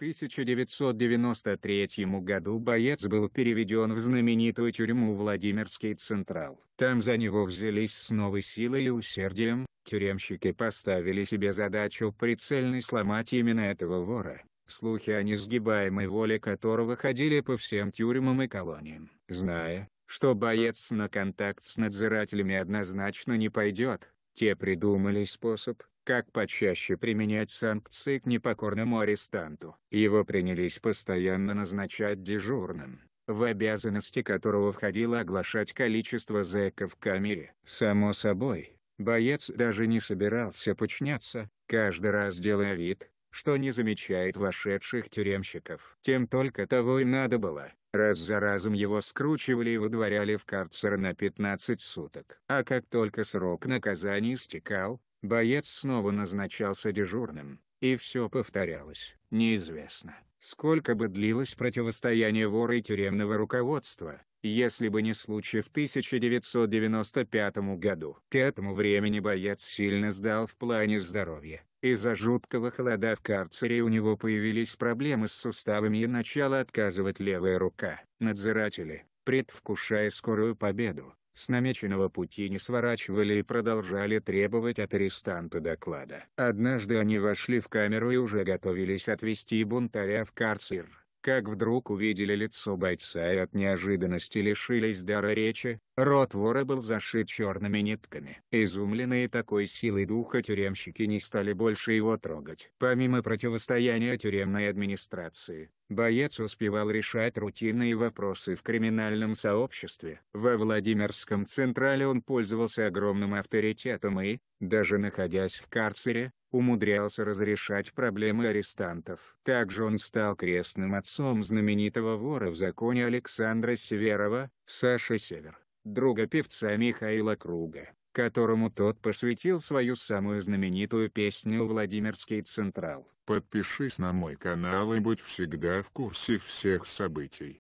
1993 году боец был переведен в знаменитую тюрьму Владимирский Централ. Там за него взялись с новой силой и усердием, тюремщики поставили себе задачу прицельно сломать именно этого вора. Слухи о несгибаемой воле которого ходили по всем тюрьмам и колониям. Зная, что боец на контакт с надзирателями однозначно не пойдет, те придумали способ, как почаще применять санкции к непокорному арестанту. Его принялись постоянно назначать дежурным, в обязанности которого входило оглашать количество зэков в камере. Само собой, боец даже не собирался подчиняться, каждый раз делая вид, что не замечает вошедших тюремщиков. Тем только того и надо было. Раз за разом его скручивали и выдворяли в карцер на 15 суток. А как только срок наказания истекал, Боец снова назначался дежурным, и все повторялось, неизвестно. Сколько бы длилось противостояние вора и тюремного руководства, если бы не случай в 1995 году. К этому времени боец сильно сдал в плане здоровья. Из-за жуткого холода в карцере у него появились проблемы с суставами и начала отказывать левая рука. Надзиратели, предвкушая скорую победу, с намеченного пути не сворачивали и продолжали требовать от арестанта доклада. Однажды они вошли в камеру и уже готовились отвезти бунтаря в карцер, как вдруг увидели лицо бойца и от неожиданности лишились дара речи, рот вора был зашит черными нитками. Изумленные такой силой духа тюремщики не стали больше его трогать. Помимо противостояния тюремной администрации, Боец успевал решать рутинные вопросы в криминальном сообществе. Во Владимирском Централе он пользовался огромным авторитетом и, даже находясь в карцере, умудрялся разрешать проблемы арестантов. Также он стал крестным отцом знаменитого вора в законе Александра Северова, Саши Север, друга певца Михаила Круга которому тот посвятил свою самую знаменитую песню «Владимирский Централ». Подпишись на мой канал и будь всегда в курсе всех событий.